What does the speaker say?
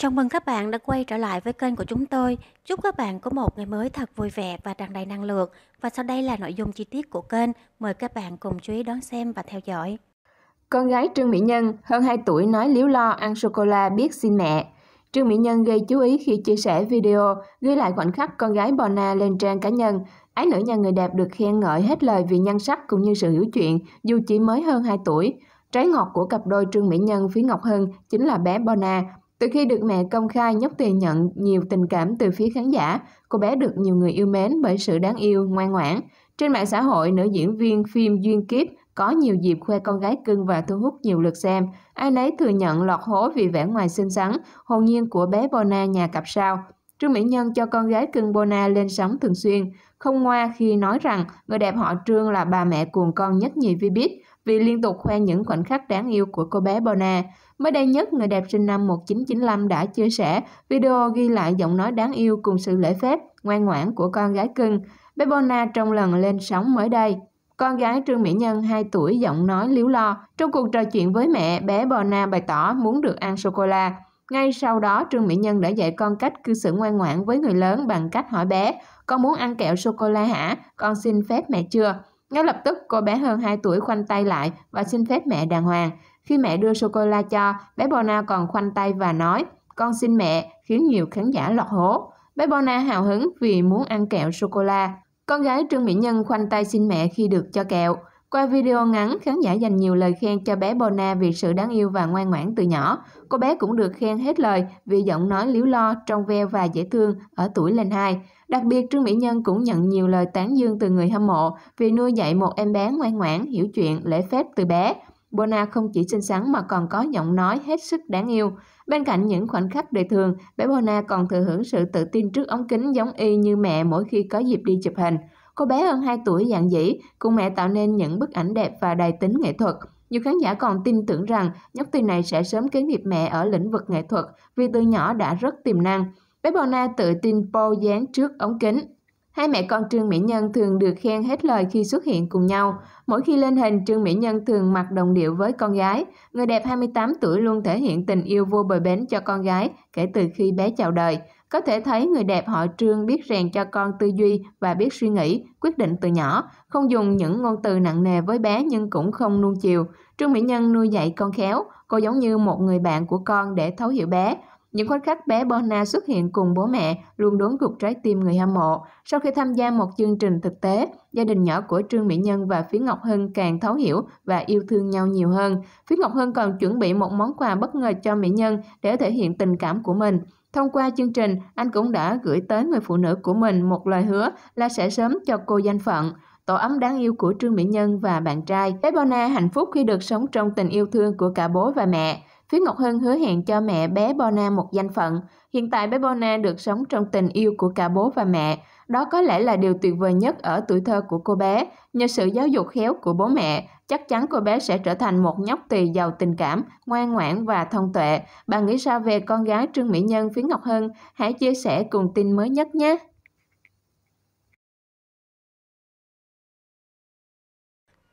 Chào mừng các bạn đã quay trở lại với kênh của chúng tôi. Chúc các bạn có một ngày mới thật vui vẻ và tràn đầy năng lượng. Và sau đây là nội dung chi tiết của kênh. Mời các bạn cùng chú ý đón xem và theo dõi. Con gái Trương Mỹ Nhân, hơn 2 tuổi nói liếu lo ăn sô-cô-la biết xin mẹ. Trương Mỹ Nhân gây chú ý khi chia sẻ video ghi lại khoảnh khắc con gái Bona lên trang cá nhân. Ái nữ nhà người đẹp được khen ngợi hết lời vì nhan sắc cũng như sự hiểu chuyện dù chỉ mới hơn 2 tuổi. Trái ngọt của cặp đôi Trương Mỹ Nhân phía Ngọc Hưng chính là bé Bona, từ khi được mẹ công khai nhóc tiền nhận nhiều tình cảm từ phía khán giả, cô bé được nhiều người yêu mến bởi sự đáng yêu, ngoan ngoãn. Trên mạng xã hội, nữ diễn viên phim Duyên Kiếp có nhiều dịp khoe con gái cưng và thu hút nhiều lượt xem. Ai nấy thừa nhận lọt hố vì vẻ ngoài xinh xắn, hồn nhiên của bé Bona nhà cặp sao. Trương Mỹ Nhân cho con gái cưng Bona lên sóng thường xuyên, không ngoa khi nói rằng người đẹp họ Trương là bà mẹ cuồng con nhất nhì vi Vbiz vì liên tục khoe những khoảnh khắc đáng yêu của cô bé Bona. Mới đây nhất, người đẹp sinh năm 1995 đã chia sẻ video ghi lại giọng nói đáng yêu cùng sự lễ phép, ngoan ngoãn của con gái cưng. Bé Bona trong lần lên sóng mới đây. Con gái Trương Mỹ Nhân 2 tuổi giọng nói liếu lo. Trong cuộc trò chuyện với mẹ, bé Bona bày tỏ muốn được ăn sô-cô-la. Ngay sau đó, Trương Mỹ Nhân đã dạy con cách cư xử ngoan ngoãn với người lớn bằng cách hỏi bé, con muốn ăn kẹo sô-cô-la hả? Con xin phép mẹ chưa? Ngay lập tức, cô bé hơn 2 tuổi khoanh tay lại và xin phép mẹ đàng hoàng. Khi mẹ đưa sô-cô-la cho, bé Bona còn khoanh tay và nói, con xin mẹ, khiến nhiều khán giả lọt hố. Bé Bona hào hứng vì muốn ăn kẹo sô-cô-la. Con gái Trương Mỹ Nhân khoanh tay xin mẹ khi được cho kẹo. Qua video ngắn, khán giả dành nhiều lời khen cho bé Bona vì sự đáng yêu và ngoan ngoãn từ nhỏ. Cô bé cũng được khen hết lời vì giọng nói liếu lo, trong veo và dễ thương ở tuổi lên 2. Đặc biệt, Trương Mỹ Nhân cũng nhận nhiều lời tán dương từ người hâm mộ vì nuôi dạy một em bé ngoan ngoãn, hiểu chuyện, lễ phép từ bé. Bona không chỉ xinh xắn mà còn có giọng nói hết sức đáng yêu. Bên cạnh những khoảnh khắc đời thường, bé Bona còn thừa hưởng sự tự tin trước ống kính giống y như mẹ mỗi khi có dịp đi chụp hình. Cô bé hơn 2 tuổi dạng dĩ, cùng mẹ tạo nên những bức ảnh đẹp và đầy tính nghệ thuật. Nhiều khán giả còn tin tưởng rằng nhóc tỳ này sẽ sớm kế nghiệp mẹ ở lĩnh vực nghệ thuật vì từ nhỏ đã rất tiềm năng. Bé Bona tự tin pole dáng trước ống kính. Hai mẹ con Trương Mỹ Nhân thường được khen hết lời khi xuất hiện cùng nhau. Mỗi khi lên hình, Trương Mỹ Nhân thường mặc đồng điệu với con gái. Người đẹp 28 tuổi luôn thể hiện tình yêu vô bờ bến cho con gái kể từ khi bé chào đời. Có thể thấy người đẹp họ Trương biết rèn cho con tư duy và biết suy nghĩ, quyết định từ nhỏ, không dùng những ngôn từ nặng nề với bé nhưng cũng không nuông chiều. Trương Mỹ Nhân nuôi dạy con khéo, cô giống như một người bạn của con để thấu hiểu bé. Những khoảnh khắc bé Bona xuất hiện cùng bố mẹ luôn đốn gục trái tim người hâm mộ. Sau khi tham gia một chương trình thực tế, gia đình nhỏ của Trương Mỹ Nhân và Phí Ngọc Hưng càng thấu hiểu và yêu thương nhau nhiều hơn. Phí Ngọc Hưng còn chuẩn bị một món quà bất ngờ cho Mỹ Nhân để thể hiện tình cảm của mình. Thông qua chương trình, anh cũng đã gửi tới người phụ nữ của mình một lời hứa là sẽ sớm cho cô danh phận tổ ấm đáng yêu của Trương Mỹ Nhân và bạn trai. Bé Bona hạnh phúc khi được sống trong tình yêu thương của cả bố và mẹ. Phía Ngọc Hân hứa hẹn cho mẹ bé Bona một danh phận. Hiện tại bé Bona được sống trong tình yêu của cả bố và mẹ. Đó có lẽ là điều tuyệt vời nhất ở tuổi thơ của cô bé. Nhờ sự giáo dục khéo của bố mẹ, chắc chắn cô bé sẽ trở thành một nhóc tỳ giàu tình cảm, ngoan ngoãn và thông tuệ. Bạn nghĩ sao về con gái Trương Mỹ Nhân phía Ngọc Hân? Hãy chia sẻ cùng tin mới nhất nhé!